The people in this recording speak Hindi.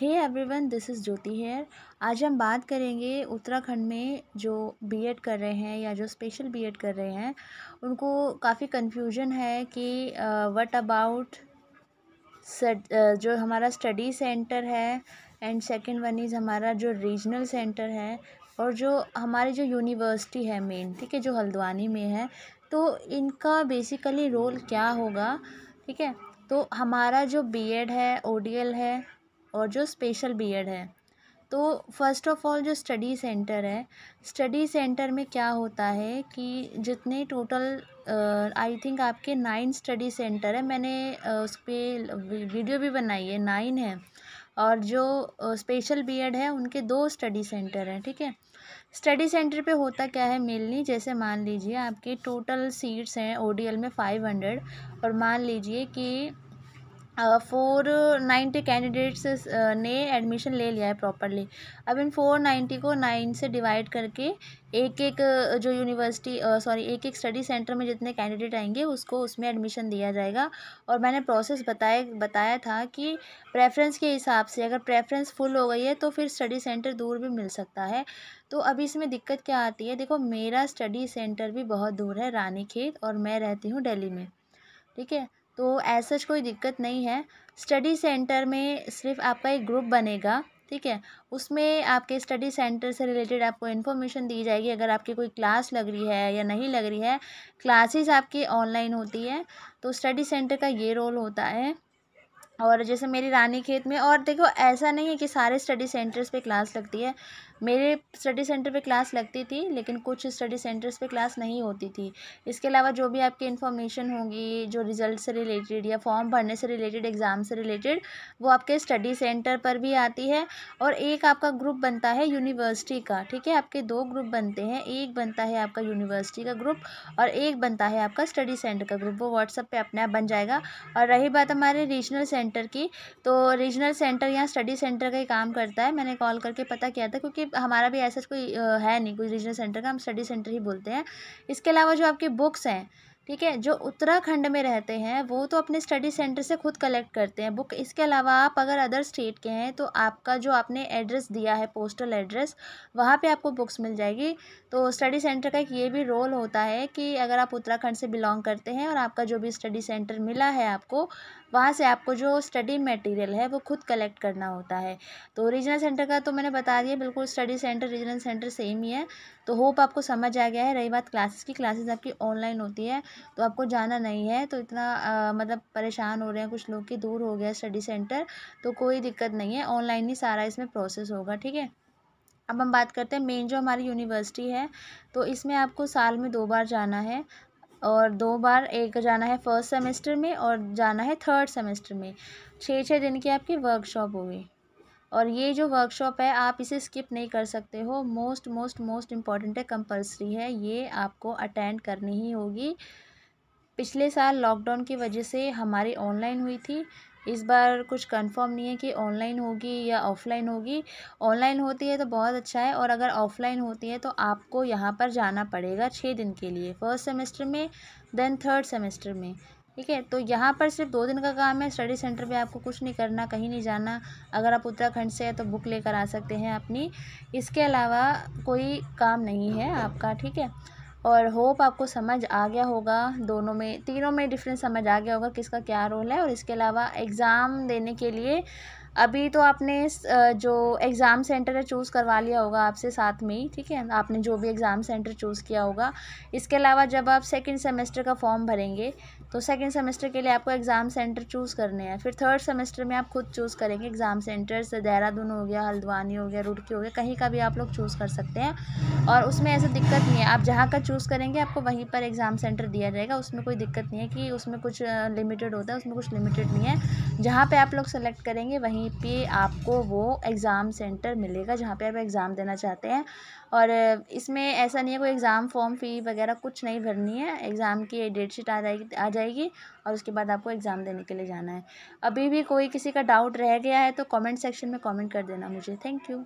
hey everyone this is Jyoti here आज हम बात करेंगे उत्तराखंड में जो बीएड कर रहे हैं या जो स्पेशल बीएड कर रहे हैं उनको काफ़ी कंफ्यूजन है कि व्हाट अबाउट जो हमारा स्टडी सेंटर है एंड सेकंड वन इज़ हमारा जो रीजनल सेंटर है और जो हमारी जो यूनिवर्सिटी है मेन ठीक है जो हल्द्वानी में है तो इनका बेसिकली रोल क्या होगा ठीक है तो हमारा जो बीएड है ओडीएल है और जो स्पेशल बी एड है तो फर्स्ट ऑफ़ ऑल जो स्टडी सेंटर है स्टडी सेंटर में क्या होता है कि जितने टोटल आई थिंक आपके नाइन स्टडी सेंटर है मैंने uh, उस पर वीडियो भी बनाई है नाइन है और जो स्पेशल uh, बीएड है उनके दो स्टडी सेंटर हैं ठीक है स्टडी सेंटर पे होता क्या है मेलनी जैसे मान लीजिए आपकी टोटल सीट्स हैं ओडीएल में फाइव हंड्रेड और मान लीजिए कि फ़ोर नाइन्टी कैंडिडेट्स ने एडमिशन ले लिया है प्रॉपरली अब इन फ़ोर नाइन्टी को नाइन से डिवाइड करके एक एक जो यूनिवर्सिटी सॉरी एक एक स्टडी सेंटर में जितने कैंडिडेट आएंगे उसको उसमें एडमिशन दिया जाएगा और मैंने प्रोसेस बताया बताया था कि प्रेफरेंस के हिसाब से अगर प्रेफरेंस फुल हो गई है तो फिर स्टडी सेंटर दूर भी मिल सकता है तो अभी इसमें दिक्कत क्या आती है देखो मेरा स्टडी सेंटर भी बहुत दूर है रानी और मैं रहती हूँ डेली में ठीक है तो ऐसा कोई दिक्कत नहीं है स्टडी सेंटर में सिर्फ आपका एक ग्रुप बनेगा ठीक है उसमें आपके स्टडी सेंटर से रिलेटेड आपको इन्फॉर्मेशन दी जाएगी अगर आपकी कोई क्लास लग रही है या नहीं लग रही है क्लासेस आपकी ऑनलाइन होती है तो स्टडी सेंटर का ये रोल होता है और जैसे मेरी रानी खेत में और देखो ऐसा नहीं है कि सारे स्टडी सेंटर्स पे क्लास लगती है मेरे स्टडी सेंटर पे क्लास लगती थी लेकिन कुछ स्टडी सेंटर्स पे क्लास नहीं होती थी इसके अलावा जो भी आपकी इन्फॉर्मेशन होगी जो रिज़ल्ट से रिलेटेड या फॉर्म भरने से रिलेटेड एग्ज़ाम से रिलेटेड वो आपके स्टडी सेंटर पर भी आती है और एक आपका ग्रुप बनता है यूनिवर्सिटी का ठीक है आपके दो ग्रुप बनते हैं एक बनता है आपका यूनिवर्सिटी का ग्रुप और एक बनता है आपका स्टडी सेंटर का ग्रुप वो व्हाट्सअप पर अपने आप बन जाएगा और रही बात हमारे रीजनल सेंटर सेंटर की तो रीजनल सेंटर यहाँ स्टडी सेंटर का ही काम करता है मैंने कॉल करके पता किया था क्योंकि हमारा भी ऐसा कोई है नहीं कोई रीजनल सेंटर का हम स्टडी सेंटर ही बोलते हैं इसके अलावा जो आपकी बुक्स हैं ठीक है जो उत्तराखंड में रहते हैं वो तो अपने स्टडी सेंटर से खुद कलेक्ट करते हैं बुक इसके अलावा आप अगर अदर स्टेट के हैं तो आपका जो आपने एड्रेस दिया है पोस्टल एड्रेस वहाँ पे आपको बुक्स मिल जाएगी तो स्टडी सेंटर का एक ये भी रोल होता है कि अगर आप उत्तराखंड से बिलोंग करते हैं और आपका जो भी स्टडी सेंटर मिला है आपको वहाँ से आपको जो स्टडी मटेरियल है वो खुद कलेक्ट करना होता है तो रीजनल सेंटर का तो मैंने बता दिया बिल्कुल study centre regional centre same ही है तो होप आपको समझ आ गया है रही बात क्लासेस की क्लासेस आपकी ऑनलाइन होती है तो आपको जाना नहीं है तो इतना मतलब परेशान हो रहे हैं कुछ लोग कि दूर हो गया स्टडी सेंटर तो कोई दिक्कत नहीं है ऑनलाइन ही सारा इसमें प्रोसेस होगा ठीक है अब हम बात करते हैं मेन जो हमारी यूनिवर्सिटी है तो इसमें आपको साल में दो बार जाना है और दो बार एक जाना है फर्स्ट सेमेस्टर में और जाना है थर्ड सेमेस्टर में छः छः दिन की आपकी वर्कशॉप होगी और ये जो वर्कशॉप है आप इसे स्किप नहीं कर सकते हो मोस्ट मोस्ट मोस्ट इम्पॉर्टेंट है कंपलसरी है ये आपको अटेंड करनी ही होगी पिछले साल लॉकडाउन की वजह से हमारी ऑनलाइन हुई थी इस बार कुछ कंफर्म नहीं है कि ऑनलाइन होगी या ऑफ़लाइन होगी ऑनलाइन होती है तो बहुत अच्छा है और अगर ऑफ़लाइन होती है तो आपको यहाँ पर जाना पड़ेगा छः दिन के लिए फर्स्ट सेमेस्टर में देन थर्ड सेमेस्टर में ठीक है तो यहाँ पर सिर्फ दो दिन का काम है स्टडी सेंटर पे आपको कुछ नहीं करना कहीं नहीं जाना अगर आप उत्तराखंड से हैं तो बुक लेकर आ सकते हैं अपनी इसके अलावा कोई काम नहीं है आपका ठीक है और होप आपको समझ आ गया होगा दोनों में तीनों में डिफरेंस समझ आ गया होगा किसका क्या रोल है और इसके अलावा एग्ज़ाम देने के लिए अभी तो आपने जो एग्ज़ाम सेंटर है चूज़ करवा लिया होगा आपसे साथ में ही ठीक है आपने जो भी एग्ज़ाम सेंटर चूज़ किया होगा इसके अलावा जब आप सेकंड सेमेस्टर का फॉर्म भरेंगे तो सेकेंड सेमेस्टर के लिए आपको एग्ज़ाम सेंटर चूज़ करने हैं फिर थर्ड सेमेस्टर में आप खुद चूज़ करेंगे एग्ज़ाम सेंटर्स देहरादून हो गया हल्द्वानी हो गया रुड़की हो गया कहीं का भी आप लोग चूज़ कर सकते हैं और उसमें ऐसा दिक्कत नहीं है आप जहाँ का चूज़ करेंगे आपको वहीं पर एग्ज़ाम सेंटर दिया जाएगा उसमें कोई दिक्कत नहीं है कि उसमें कुछ लिमिटेड होता है उसमें कुछ लिमिटेड नहीं है जहाँ पर आप लोग सेलेक्ट करेंगे वहीं पर आपको वो एग्ज़ाम सेंटर मिलेगा जहाँ पर आप एग्ज़ाम देना चाहते हैं और इसमें ऐसा नहीं है कोई एग्ज़ाम फॉर्म फ़ी वगैरह कुछ नहीं भरनी है एग्ज़ाम की डेट शीट आ जाएगी आ जाएगी जाएगी और उसके बाद आपको एग्ज़ाम देने के लिए जाना है अभी भी कोई किसी का डाउट रह गया है तो कमेंट सेक्शन में कमेंट कर देना मुझे थैंक यू